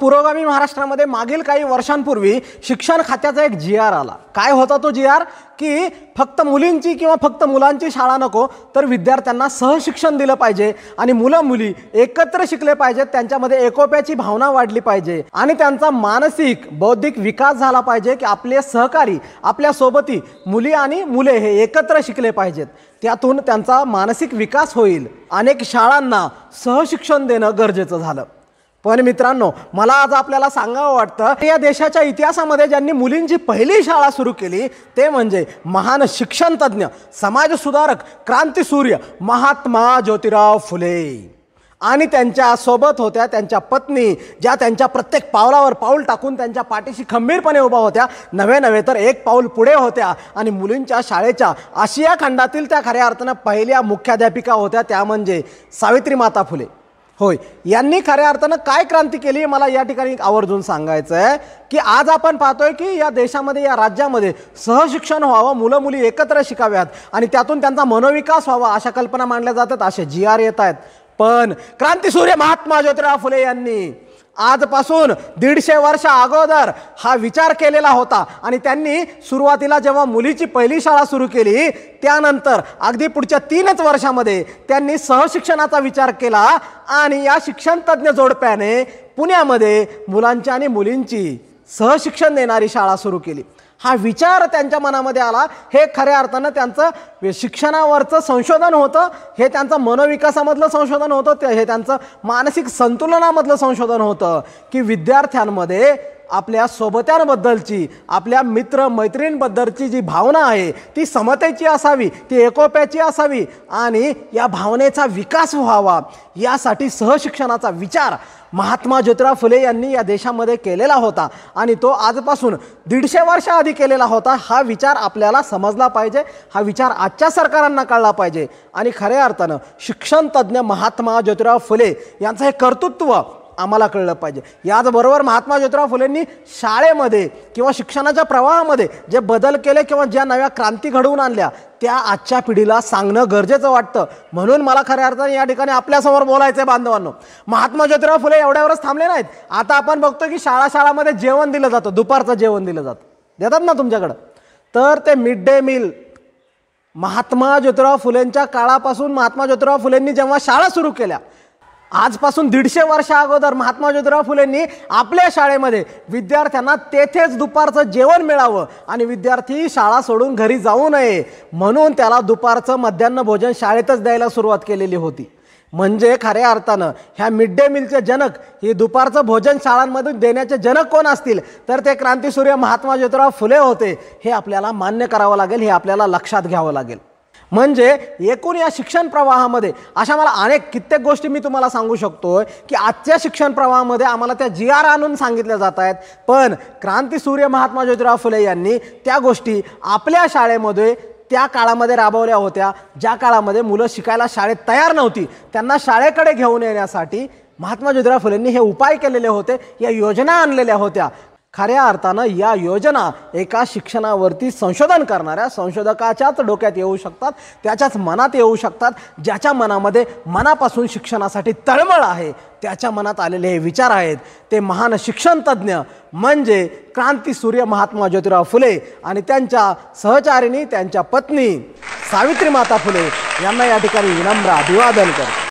पुरोगामी महाराष्ट्रामध्ये मागील काही वर्षांपूर्वी शिक्षण खात्याचा एक जी आर आला काय होता तो जी आर की फक्त मुलींची किंवा फक्त मुलांची शाळा नको तर विद्यार्थ्यांना सहशिक्षण दिलं पाहिजे आणि मुलं मुली एकत्र शिकले पाहिजेत त्यांच्यामध्ये एकोप्याची भावना वाढली पाहिजे आणि त्यांचा मानसिक बौद्धिक विकास झाला पाहिजे की आपले सहकारी आपल्या सोबती मुली आणि मुले हे एकत्र शिकले पाहिजेत त्यातून त्यांचा मानसिक विकास होईल अनेक शाळांना सहशिक्षण देणं गरजेचं झालं पण मित्रांनो मला आज आपल्याला सांगावं वाटतं या देशाच्या इतिहासामध्ये ज्यांनी मुलींची पहिली शाळा सुरू केली ते म्हणजे महान शिक्षणतज्ञ समाजसुधारक क्रांतीसूर्य महात्मा ज्योतिराव फुले आणि त्यांच्या सोबत होत्या त्यांच्या पत्नी ज्या त्यांच्या प्रत्येक पावलावर पाऊल टाकून त्यांच्या पाठीशी खंबीरपणे उभा होत्या नव्हे नव्हे तर एक पाऊल पुढे होत्या आणि मुलींच्या शाळेच्या आशिया खंडातील त्या खऱ्या अर्थानं पहिल्या मुख्याध्यापिका होत्या त्या म्हणजे सावित्री माता फुले होय यांनी खऱ्या अर्थानं काय क्रांती केली मला या ठिकाणी आवर्जून सांगायचं आहे की आज आपण पाहतोय की या देशामध्ये या राज्यामध्ये सहशिक्षण व्हावं मुलं मुली एकत्र शिकाव्यात आणि त्यातून त्यांचा मनोविकास व्हावा अशा कल्पना मांडल्या जातात असे जी आर येत आहेत पण क्रांतीसूर्य महात्मा ज्योतिराव फुले यांनी आजपासून दीडशे वर्ष अगोदर हा विचार केलेला होता आणि त्यांनी सुरुवातीला जेव्हा मुलीची पहिली शाळा सुरू केली त्यानंतर अगदी पुढच्या तीनच वर्षामध्ये त्यांनी सहशिक्षणाचा विचार केला आणि या शिक्षणतज्ज्ञ जोडप्याने पुण्यामध्ये मुलांची आणि मुलींची सहशिक्षण देणारी शाळा सुरू केली हा विचार त्यांच्या मनामध्ये आला हे खऱ्या अर्थानं त्यांचं शिक्षणावरचं संशोधन होतं हे त्यांचं मनोविकासामधलं संशोधन होतं ते हे त्यांचं मानसिक संतुलनामधलं संशोधन होतं की विद्यार्थ्यांमध्ये आपल्या सोबत्यांबद्दलची आपल्या मित्र जी भावना आहे ती समतेची असावी ती एकोप्याची असावी आणि या भावनेचा विकास व्हावा यासाठी सहशिक्षणाचा विचार महात्मा ज्योतिराव फुले यांनी या देशामध्ये केलेला होता आणि तो आजपासून दीडशे वर्षाआधी केलेला होता हा विचार आपल्याला समजला पाहिजे हा विचार आजच्या सरकारांना कळला पाहिजे आणि खऱ्या अर्थानं शिक्षणतज्ज्ञ महात्मा ज्योतिराव फुले यांचं हे कर्तृत्व आम्हाला कळलं पाहिजे याचबरोबर महात्मा ज्योतिराव फुलेंनी शाळेमध्ये किंवा शिक्षणाच्या प्रवाहामध्ये जे बदल केले किंवा ज्या नव्या क्रांती घडवून आणल्या त्या आजच्या पिढीला सांगणं गरजेचं वाटतं म्हणून मला खऱ्या अर्थाने या ठिकाणी आपल्यासमोर बोलायचं आहे बांधवांनो महात्मा ज्योतिराव फुले एवढ्यावरच थांबले नाहीत आता आपण बघतो की शाळा शाळामध्ये जेवण दिलं जातं दुपारचं जेवण दिलं जातं देतात ना तुमच्याकडं तर ते mid day meal Mahatma Jyotirao फुलेंच्या काळापासून महात्मा ज्योतिराव फुलेंनी जेव्हा शाळा सुरू केल्या आजपासून दीडशे वर्षा अगोदर महात्मा ज्योतिराव फुलेंनी आपल्या शाळेमध्ये विद्यार्थ्यांना तेथेच दुपारचं जेवण मिळावं आणि विद्यार्थी शाळा सोडून घरी जाऊ नये म्हणून त्याला दुपारचं मध्यान्ह भोजन शाळेतच द्यायला सुरुवात केलेली होती म्हणजे खऱ्या अर्थानं ह्या मिड डे मीलचे जनक हे दुपारचं भोजन शाळांमधून देण्याचे जनक कोण असतील तर ते क्रांतीसूर्य महात्मा ज्योतिराव फुले होते हे आपल्याला मान्य करावं लागेल हे आपल्याला लक्षात घ्यावं लागेल म्हणजे एकूण या शिक्षण प्रवाहामध्ये अशा मला अनेक कित्येक गोष्टी मी तुम्हाला सांगू शकतो की आजच्या शिक्षण प्रवाहामध्ये आम्हाला त्या जी आर आणून सांगितल्या जात आहेत पण क्रांती सूर्य महात्मा ज्योतिराव फुले यांनी त्या गोष्टी आपल्या शाळेमध्ये त्या काळामध्ये राबवल्या होत्या ज्या काळामध्ये मुलं शिकायला शाळेत तयार नव्हती त्यांना शाळेकडे घेऊन येण्यासाठी महात्मा ज्योतिराव फुलेंनी हे उपाय केलेले होते या योजना आणलेल्या होत्या खऱ्या अर्थानं या योजना एका शिक्षणावरती संशोधन करणाऱ्या संशोधकाच्याच डोक्यात येऊ शकतात त्याच्याच मनात येऊ शकतात ज्याच्या मनामध्ये मनापासून शिक्षणासाठी तळमळ आहे त्याच्या मनात आलेले हे विचार आहेत ते महान शिक्षणतज्ज्ञ म्हणजे क्रांती सूर्य महात्मा ज्योतिराव फुले आणि त्यांच्या सहचारिणी त्यांच्या पत्नी सावित्रीमाता फुले यांना या ठिकाणी विनम्र अभिवादन करतो